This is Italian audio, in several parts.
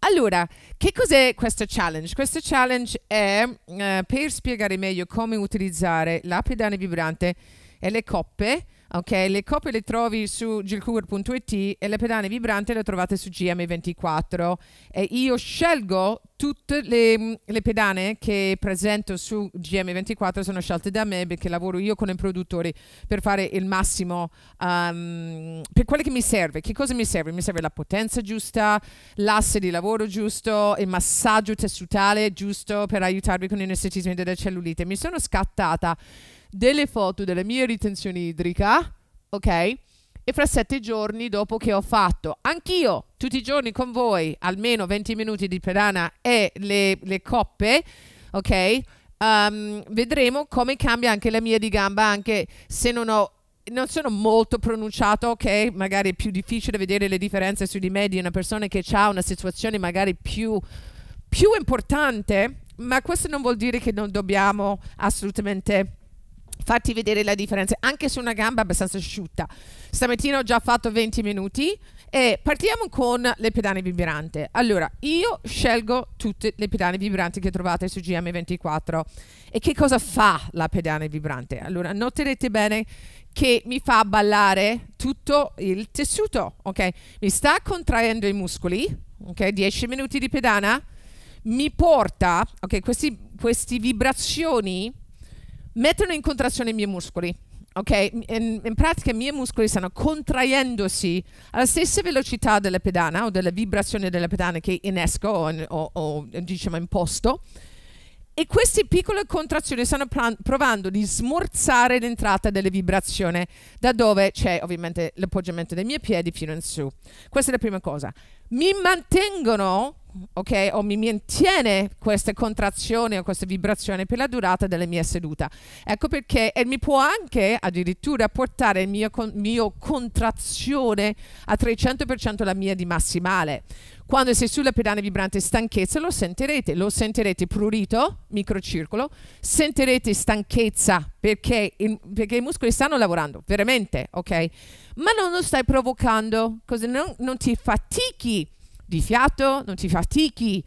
Allora, che cos'è questa challenge? Questa challenge è eh, per spiegare meglio come utilizzare la pedana vibrante e le coppe. Ok, le coppe le trovi su gilcougar.it e le pedane vibranti le trovate su GM24 e io scelgo tutte le, mm, le, pedane che presento su GM24 sono scelte da me perché lavoro io con i produttori per fare il massimo um, per quello che mi serve. Che cosa mi serve? Mi serve la potenza giusta, l'asse di lavoro giusto, il massaggio tessutale giusto per aiutarvi con il inestetismo della cellulite. Mi sono scattata delle foto della mia ritenzione idrica, ok? e fra sette giorni dopo che ho fatto anch'io tutti i giorni con voi almeno 20 minuti di pedana e le, le coppe, ok? Um, vedremo come cambia anche la mia di gamba, anche se non ho non sono molto pronunciato, ok? Magari è più difficile vedere le differenze su di me di una persona che ha una situazione magari più, più importante, ma questo non vuol dire che non dobbiamo assolutamente farti vedere la differenza anche su una gamba abbastanza asciutta. Stamattina ho già fatto 20 minuti e partiamo con le pedane vibranti. Allora, io scelgo tutte le pedane vibranti che trovate su GM24. E che cosa fa la pedana vibrante? Allora, noterete bene che mi fa ballare tutto il tessuto, ok? Mi sta contraendo i muscoli, ok? 10 minuti di pedana mi porta, ok, questi, queste vibrazioni mettono in contrazione i miei muscoli. Ok? In, in pratica i miei muscoli stanno contraendosi alla stessa velocità della pedana o della vibrazione della pedana che innesco o, o, o diciamo imposto. E queste piccole contrazioni stanno provando di smorzare l'entrata delle vibrazioni da dove c'è ovviamente l'appoggiamento dei miei piedi fino in su. Questa è la prima cosa. Mi mantengono ok? O oh, mi mantiene queste contrazioni o queste vibrazioni per la durata della mia seduta. Ecco perché e mi può anche addirittura portare il mio, con, contrazione a 300% la mia di massimale. Quando sei sulla pedana vibrante stanchezza lo sentirete, lo sentirete prurito, microcircolo, sentirete stanchezza perché, il, perché i muscoli stanno lavorando, veramente, ok? Ma non lo stai provocando, così non, non ti fatichi di fiato, non ti fatichi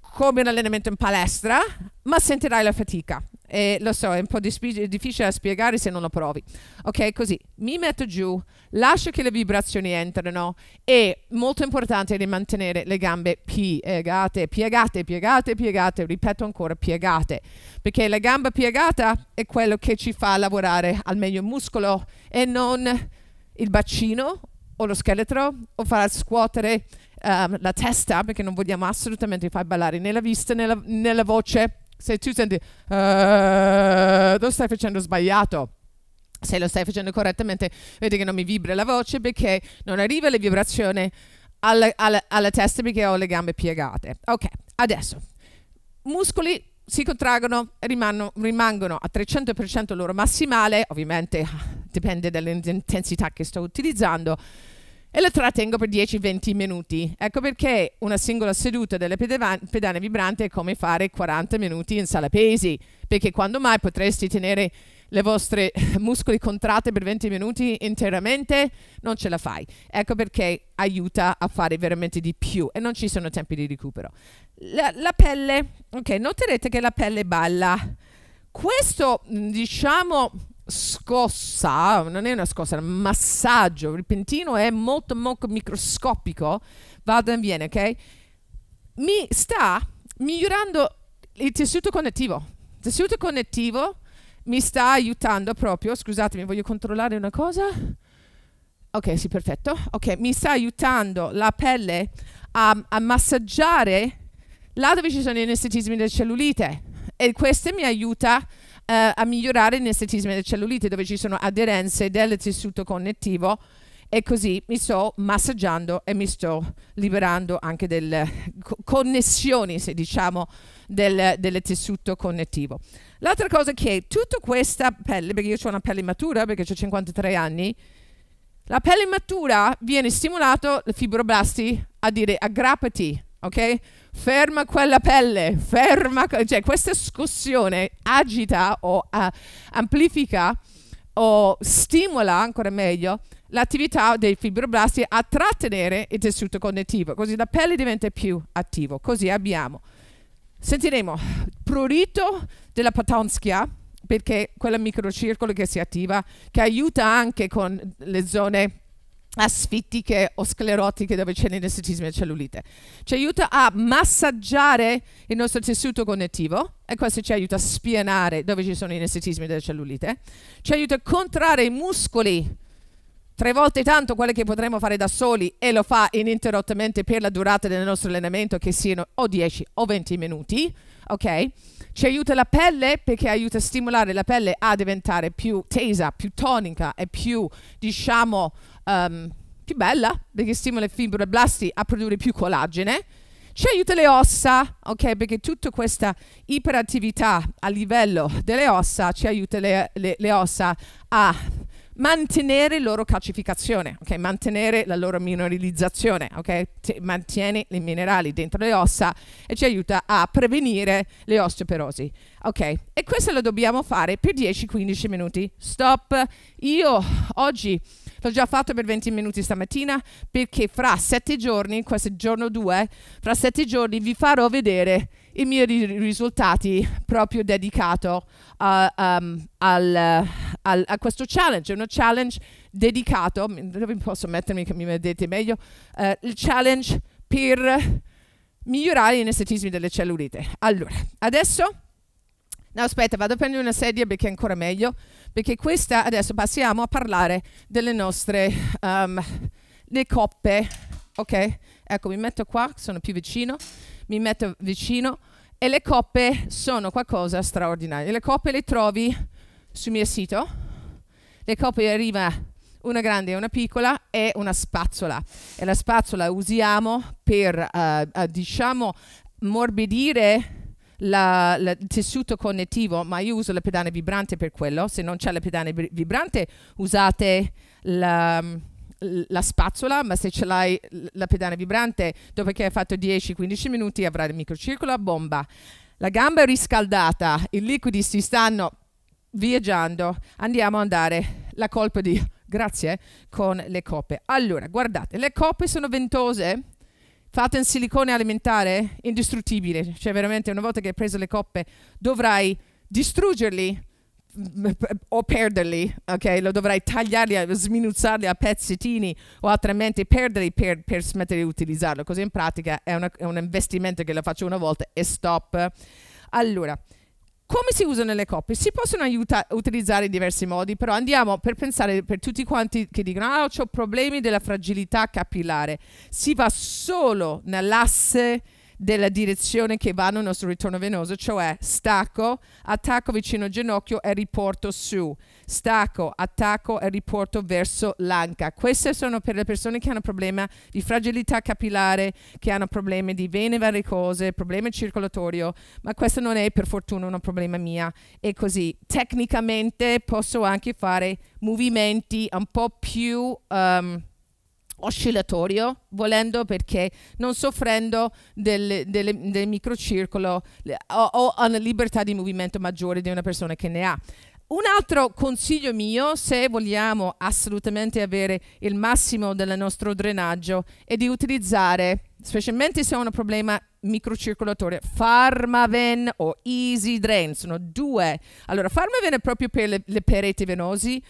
come un allenamento in palestra, ma sentirai la fatica. E lo so, è un po' difficile da spiegare se non lo provi. Ok, così mi metto giù, lascio che le vibrazioni entrino e molto importante è mantenere le gambe piegate, piegate, piegate, piegate, ripeto ancora, piegate, perché la gamba piegata è quello che ci fa lavorare al meglio il muscolo e non il bacino o lo scheletro o far scuotere um, la testa perché non vogliamo assolutamente far ballare né la vista né la, né la voce. Se tu senti, eh, lo stai facendo sbagliato. Se lo stai facendo correttamente, vedi che non mi vibra la voce perché non arriva la vibrazione alla, alla, alla testa perché ho le gambe piegate. Ok, adesso muscoli si contraggono e rimangono, rimangono a 300% il loro massimale, ovviamente ah, dipende dall'intensità che sto utilizzando e la trattengo per 10-20 minuti. Ecco perché una singola seduta delle pedane vibranti è come fare 40 minuti in sala pesi, perché quando mai potresti tenere le vostre muscoli contratte per 20 minuti interamente? Non ce la fai. Ecco perché aiuta a fare veramente di più e non ci sono tempi di recupero. La, la pelle, ok, noterete che la pelle balla. Questo, diciamo scossa, non è una scossa, è un massaggio repentino è molto, molto microscopico, vada e viene, ok? Mi sta migliorando il tessuto connettivo. Il tessuto connettivo mi sta aiutando proprio, scusatemi, voglio controllare una cosa. Ok, sì, perfetto. Ok, mi sta aiutando la pelle a, a massaggiare là dove ci sono gli anestetismi del cellulite e questo mi aiuta a eh, a migliorare l'inestetismo delle cellulite dove ci sono aderenze del tessuto connettivo e così mi sto massaggiando e mi sto liberando anche delle connessioni, se diciamo, del, del tessuto connettivo. L'altra cosa è che tutta questa pelle, perché io ho una pelle matura, perché ho 53 anni, la pelle matura viene stimolata, i fibroblasti, a dire aggrappati, ok? Ferma quella pelle, ferma, cioè questa scossione agita o uh, amplifica o stimola ancora meglio l'attività dei fibroblasti a trattenere il tessuto connettivo, così la pelle diventa più attiva. Così abbiamo, sentiremo, prurito della patonschia, perché quella microcircolo che si attiva, che aiuta anche con le zone asfittiche o sclerotiche dove c'è l'inestetismo e cellulite. Ci aiuta a massaggiare il nostro tessuto connettivo e questo ci aiuta a spianare dove ci sono inestetismi delle cellulite. Ci aiuta a contrarre i muscoli tre volte tanto quello che potremmo fare da soli e lo fa ininterrottamente per la durata del nostro allenamento che siano o 10 o 20 minuti, ok? Ci aiuta la pelle perché aiuta a stimolare la pelle a diventare più tesa, più tonica e più, diciamo, um, più bella perché stimola i fibroblasti a produrre più collagene, ci aiuta le ossa, ok? Perché tutta questa iperattività a livello delle ossa ci aiuta le, le, le ossa a mantenere la loro calcificazione, okay? mantenere la loro mineralizzazione, okay? mantiene i minerali dentro le ossa e ci aiuta a prevenire le osteoporosi. Okay? E questo lo dobbiamo fare per 10-15 minuti. Stop! Io oggi L'ho già fatto per 20 minuti stamattina perché fra sette giorni, questo è giorno 2, fra sette giorni vi farò vedere i miei ri risultati proprio dedicato a, um, al, al, a questo challenge. È uno challenge dedicato, dove posso mettermi che mi vedete meglio, uh, il challenge per migliorare gli anestetismi delle cellulite. Allora, adesso No, aspetta, vado a prendere una sedia perché è ancora meglio, perché questa adesso passiamo a parlare delle nostre um, le coppe, ok? Ecco, mi metto qua, sono più vicino, mi metto vicino e le coppe sono qualcosa di straordinario. Le coppe le trovi sul mio sito, le coppe arriva una grande e una piccola e una spazzola e la spazzola usiamo per uh, uh, diciamo morbidire la, la, il tessuto connettivo, ma io uso la pedana vibrante per quello, se non c'è la pedana vibrante usate la, la spazzola, ma se ce l'hai la pedana vibrante, dopo che hai fatto 10-15 minuti avrai il microcircolo a bomba. La gamba è riscaldata, i liquidi si stanno viaggiando, andiamo a dare la colpa di grazie con le coppe. Allora, guardate, le coppe sono ventose fatto in silicone alimentare, indistruttibile, cioè veramente una volta che hai preso le coppe dovrai distruggerli mm, mm, o perderli, ok? Lo dovrai tagliarli, eh, sminuzzarli a pezzettini o altrimenti perderli per, per smettere di utilizzarlo. Così in pratica è, una, è un investimento che lo faccio una volta e stop. Allora, come si usano le coppie? Si possono utilizzare in diversi modi, però andiamo per pensare per tutti quanti che dicono ah, ho problemi della fragilità capillare. Si va solo nell'asse della direzione che va nel nostro ritorno venoso, cioè stacco, attacco vicino al ginocchio e riporto su, stacco, attacco e riporto verso l'anca. Queste sono per le persone che hanno problemi di fragilità capillare, che hanno problemi di vene varicose, problemi circolatorio, ma questo non è per fortuna un problema mio. E così tecnicamente posso anche fare movimenti un po' più... Um, oscillatorio, volendo perché non soffrendo del, del, del microcircolo ho, ho una libertà di movimento maggiore di una persona che ne ha. Un altro consiglio mio, se vogliamo assolutamente avere il massimo del nostro drenaggio, è di utilizzare, specialmente se ho un problema microcircolatorio, Farmaven o Easy Drain. Sono due. Allora, Farmaven è proprio per le, le pereti venosi,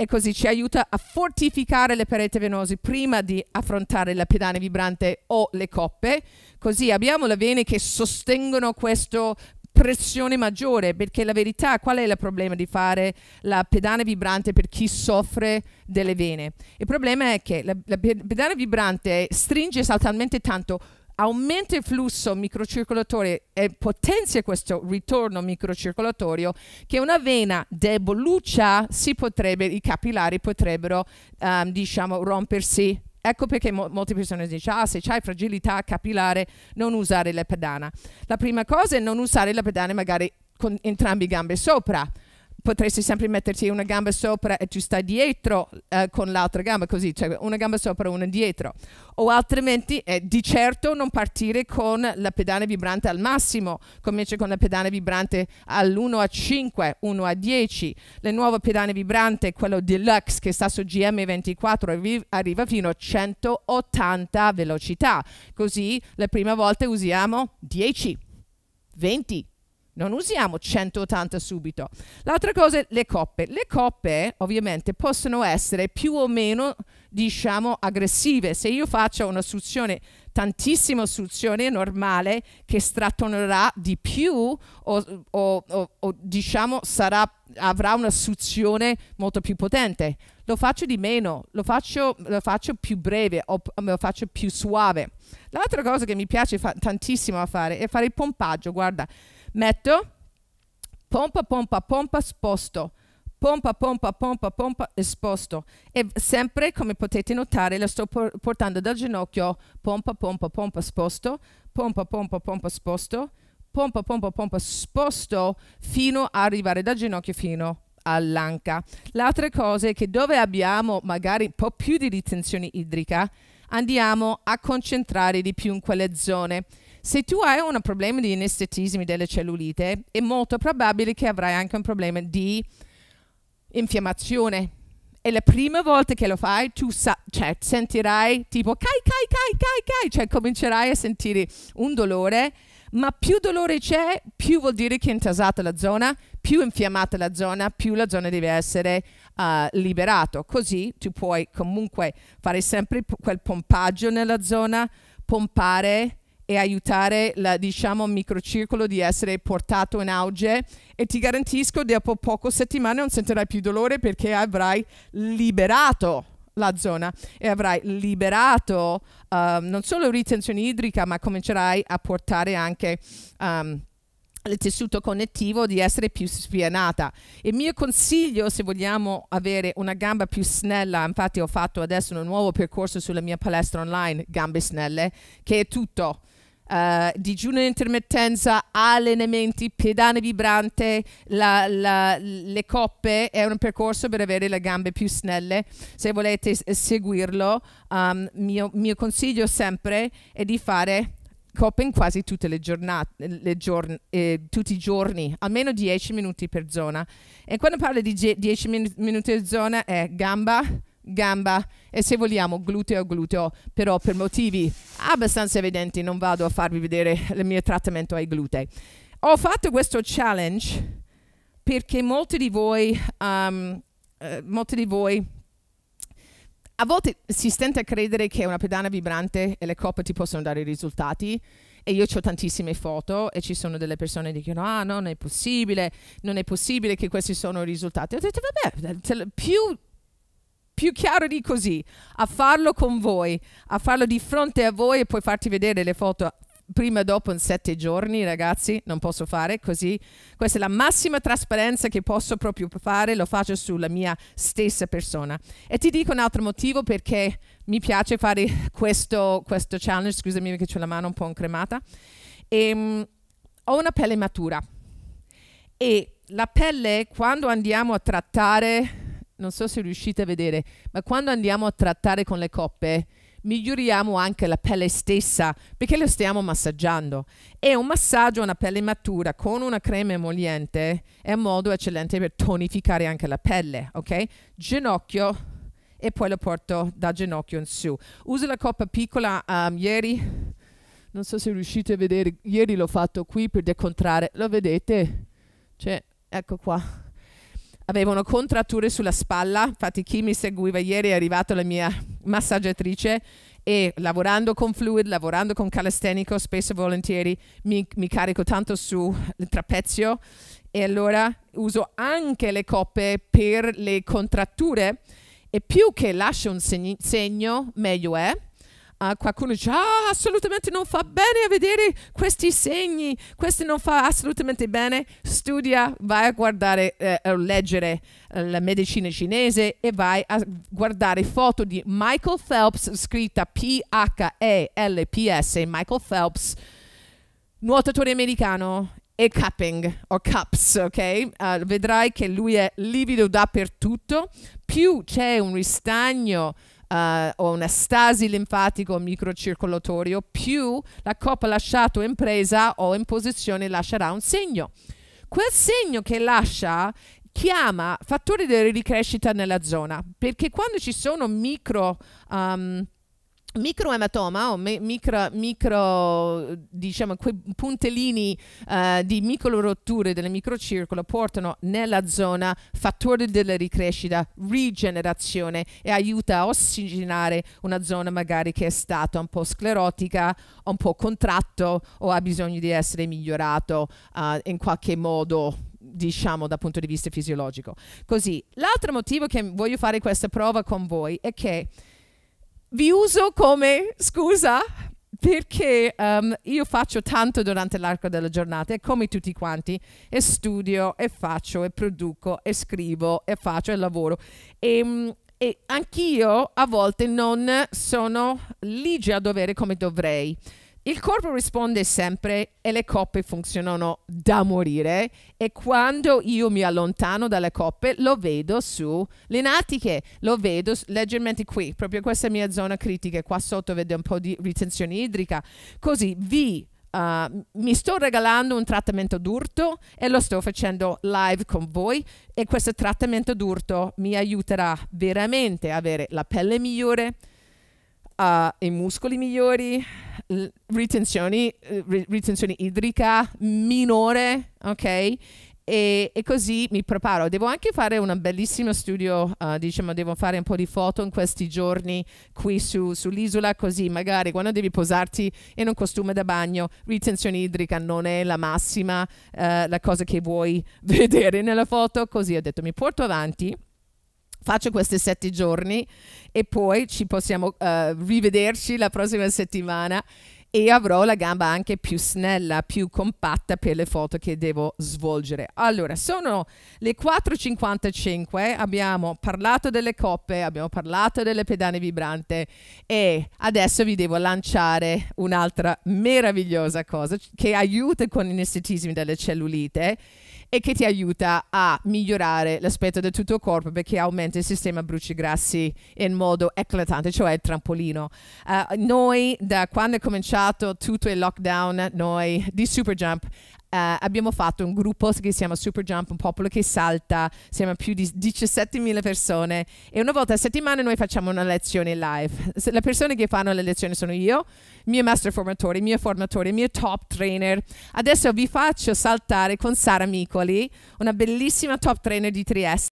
e così ci aiuta a fortificare le pareti venose prima di affrontare la pedana vibrante o le coppe, così abbiamo le vene che sostengono questa pressione maggiore, perché la verità qual è il problema di fare la pedane vibrante per chi soffre delle vene? Il problema è che la, la pedana vibrante stringe saltalmente tanto aumenta il flusso microcircolatorio e potenzia questo ritorno microcircolatorio che una vena deboluccia si potrebbe, i capillari potrebbero um, diciamo rompersi Ecco perché mo molte persone dicono, ah, se c'hai fragilità capillare, non usare la pedana. La prima cosa è non usare la pedana magari con entrambi i gambe sopra, potresti sempre metterti una gamba sopra e tu stai dietro eh, con l'altra gamba, così, cioè una gamba sopra e una dietro. O altrimenti, eh, di certo, non partire con la pedana vibrante al massimo, comincia con la pedana vibrante all'1 a 5, 1 a 10. Le nuove pedane vibrante, quello deluxe che sta su GM24, arriva fino a 180 velocità. Così la prima volta usiamo 10, 20, non usiamo 180 subito. L'altra cosa è le coppe. Le coppe ovviamente possono essere più o meno, diciamo, aggressive. Se io faccio una suzione tantissima soluzione normale che strattonerà di più o, o, o, o diciamo sarà, avrà una soluzione molto più potente. Lo faccio di meno, lo faccio, lo faccio più breve, o, lo faccio più suave. L'altra cosa che mi piace fa- tantissimo a fare è fare il pompaggio. Guarda, metto pompa, pompa, pompa, sposto pompa, pompa, pompa, pompa e sposto. E sempre, come potete notare, la sto portando dal ginocchio, pompa, pompa, pompa, sposto, pompa, pompa, pompa, sposto, pompa, pompa, pompa, sposto, fino a arrivare dal ginocchio fino all'anca. L'altra cosa è che dove abbiamo magari un po' più di ritenzione idrica, andiamo a concentrare di più in quelle zone. Se tu hai un problema di anestetismi delle cellulite, è molto probabile che avrai anche un problema di infiammazione. E la prima volta che lo fai, tu cioè, sentirai tipo cai, cai, cai, cai, cai, cioè comincerai a sentire un dolore, ma più dolore c'è, più vuol dire che è intasata la zona, più infiammata la zona, più la zona deve essere uh, ah, liberata. Così tu puoi comunque fare sempre quel pompaggio nella zona, pompare e aiutare la, diciamo, il microcircolo di essere portato in auge e ti garantisco dopo poche settimane non sentirai più dolore perché avrai liberato la zona e avrai liberato uh, non solo ritenzione idrica ma comincerai a portare anche um, il tessuto connettivo di essere più spianata. Il mio consiglio, se vogliamo avere una gamba più snella, infatti ho fatto adesso un nuovo percorso sulla mia palestra online, gambe snelle, che è tutto uh, digiuno intermittenza, allenamenti, pedane vibrante, la, la, le coppe, è un percorso per avere le gambe più snelle. Se volete seguirlo, um, mio, mio consiglio sempre è di fare coppe in quasi tutte le giornate, le giorn eh, tutti i giorni, almeno 10 minuti per zona. E quando parlo di 10 min minuti per zona è gamba, gamba, e se vogliamo gluteo gluteo, però per motivi abbastanza evidenti non vado a farvi vedere il mio trattamento ai glutei. Ho fatto questo challenge perché molti di voi, um, eh, molti di voi a volte si stenta a credere che una pedana vibrante e le coppe ti possono dare risultati e io ho tantissime foto e ci sono delle persone che dicono ah non è possibile, non è possibile che questi sono i risultati. Ho detto vabbè, più più chiaro di così, a farlo con voi, a farlo di fronte a voi e poi farti vedere le foto prima o dopo in sette giorni, ragazzi, non posso fare così. Questa è la massima trasparenza che posso proprio fare, lo faccio sulla mia stessa persona. E ti dico un altro motivo perché mi piace fare questo, questo challenge, scusami che ho la mano un po' incremata. E, um, ho una pelle matura e la pelle quando andiamo a trattare non so se riuscite a vedere, ma quando andiamo a trattare con le coppe, miglioriamo anche la pelle stessa perché lo stiamo massaggiando. E un massaggio a una pelle matura con una crema emoliente è un modo eccellente per tonificare anche la pelle, ok? Ginocchio e poi lo porto da ginocchio in su. Uso la coppa piccola um, ieri, non so se riuscite a vedere, ieri l'ho fatto qui per decontrare, lo vedete? Cioè, ecco qua avevano contratture sulla spalla, infatti chi mi seguiva ieri è arrivata la mia massaggiatrice e lavorando con fluid, lavorando con calistenico, spesso e volentieri mi, mi carico tanto sul trapezio e allora uso anche le coppe per le contratture e più che lascio un segno, meglio è Uh, qualcuno dice, ah, assolutamente non fa bene a vedere questi segni, questo non fa assolutamente bene, studia, vai a guardare, eh, leggere eh, la medicina cinese e vai a guardare foto di Michael Phelps, scritta P-H-E-L-P-S, Michael Phelps, nuotatore americano, e cupping o cups, ok? Uh, vedrai che lui è livido dappertutto, più c'è un ristagno uh, o una stasi linfatica o microcircolatorio, più la coppa lasciata in presa o in posizione lascerà un segno. Quel segno che lascia chiama fattori di ricrescita nella zona, perché quando ci sono micro... Um, microematoma o mi- micro, micro, diciamo, quei puntellini uh, eh, di microrotture del microcircolo portano nella zona fattore della ricrescita, rigenerazione e aiuta a ossigenare una zona magari che è stata un po' sclerotica, un po' contratto o ha bisogno di essere migliorato uh, in qualche modo diciamo dal punto di vista fisiologico. Così, l'altro motivo che voglio fare questa prova con voi è che vi uso come scusa perché um, io faccio tanto durante l'arco della giornata e come tutti quanti e studio e faccio e produco e scrivo e faccio e lavoro e, ehm, e anch'io a volte non sono ligia a dovere come dovrei. Il corpo risponde sempre e le coppe funzionano da morire e quando io mi allontano dalle coppe lo vedo sulle natiche, lo vedo leggermente qui, proprio questa mia zona critica, qua sotto vedo un po' di ritenzione idrica, così vi Uh, mi sto regalando un trattamento d'urto e lo sto facendo live con voi e questo trattamento d'urto mi aiuterà veramente a avere la pelle migliore, uh, e muscoli migliori, ritenzioni, eh, ritenzione idrica minore, ok? E, e, così mi preparo. Devo anche fare un bellissimo studio, uh, diciamo, devo fare un po' di foto in questi giorni qui su, sull'isola, così magari quando devi posarti in un costume da bagno, ritenzione idrica non è la massima, uh, la cosa che vuoi vedere nella foto, così ho detto mi porto avanti Faccio questi sette giorni e poi ci possiamo uh, rivederci la prossima settimana e avrò la gamba anche più snella, più compatta per le foto che devo svolgere. Allora, sono le 4.55, abbiamo parlato delle coppe, abbiamo parlato delle pedane vibrante e adesso vi devo lanciare un'altra meravigliosa cosa che aiuta con i nestetismi delle cellulite e che ti aiuta a migliorare l'aspetto del tuo corpo perché aumenta il sistema bruci grassi in modo eclatante, cioè il trampolino. Uh, noi da quando è cominciato passato tutto il lockdown noi di Superjump Uh, abbiamo fatto un gruppo che si chiama Super Jump, un popolo che salta, siamo più di 17.000 persone e una volta a settimana noi facciamo una lezione live. le persone che fanno le lezioni sono io, il mio master formatore, il mio formatore, il mio top trainer. Adesso vi faccio saltare con Sara Micoli, una bellissima top trainer di Trieste.